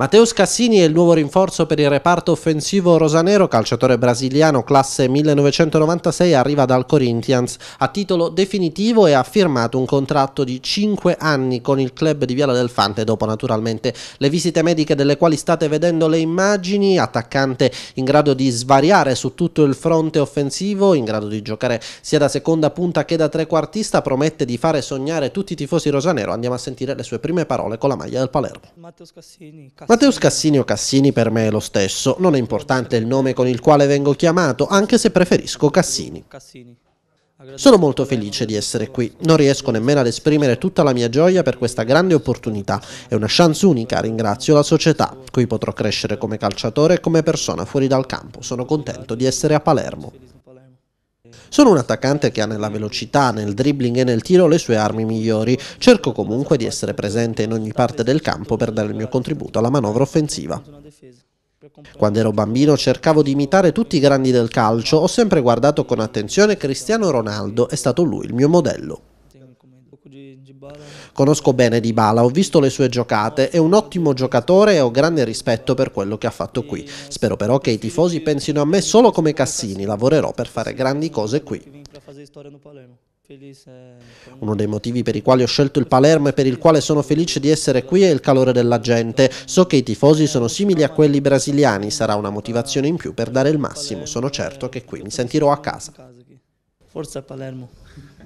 Matteo Scassini è il nuovo rinforzo per il reparto offensivo rosanero, calciatore brasiliano classe 1996, arriva dal Corinthians a titolo definitivo e ha firmato un contratto di 5 anni con il club di Viale del Fante dopo naturalmente le visite mediche delle quali state vedendo le immagini, attaccante in grado di svariare su tutto il fronte offensivo, in grado di giocare sia da seconda punta che da trequartista, promette di fare sognare tutti i tifosi rosanero. Andiamo a sentire le sue prime parole con la maglia del Palermo. Matteo Scassini, Cass Matteo Scassini o Cassini per me è lo stesso, non è importante il nome con il quale vengo chiamato, anche se preferisco Cassini. Sono molto felice di essere qui, non riesco nemmeno ad esprimere tutta la mia gioia per questa grande opportunità, è una chance unica, ringrazio la società, qui potrò crescere come calciatore e come persona fuori dal campo, sono contento di essere a Palermo. Sono un attaccante che ha nella mm. velocità, nel dribbling e nel tiro le sue armi migliori. Cerco comunque di essere presente in ogni parte del campo per dare il mio contributo alla manovra offensiva. Quando ero bambino cercavo di imitare tutti i grandi del calcio, ho sempre guardato con attenzione Cristiano Ronaldo, è stato lui il mio modello. Conosco bene Dybala, ho visto le sue giocate, è un ottimo giocatore e ho grande rispetto per quello che ha fatto qui. Spero però che i tifosi pensino a me solo come Cassini, lavorerò per fare grandi cose qui. Uno dei motivi per i quali ho scelto il Palermo e per il quale sono felice di essere qui è il calore della gente. So che i tifosi sono simili a quelli brasiliani, sarà una motivazione in più per dare il massimo. Sono certo che qui mi sentirò a casa. Forza Palermo.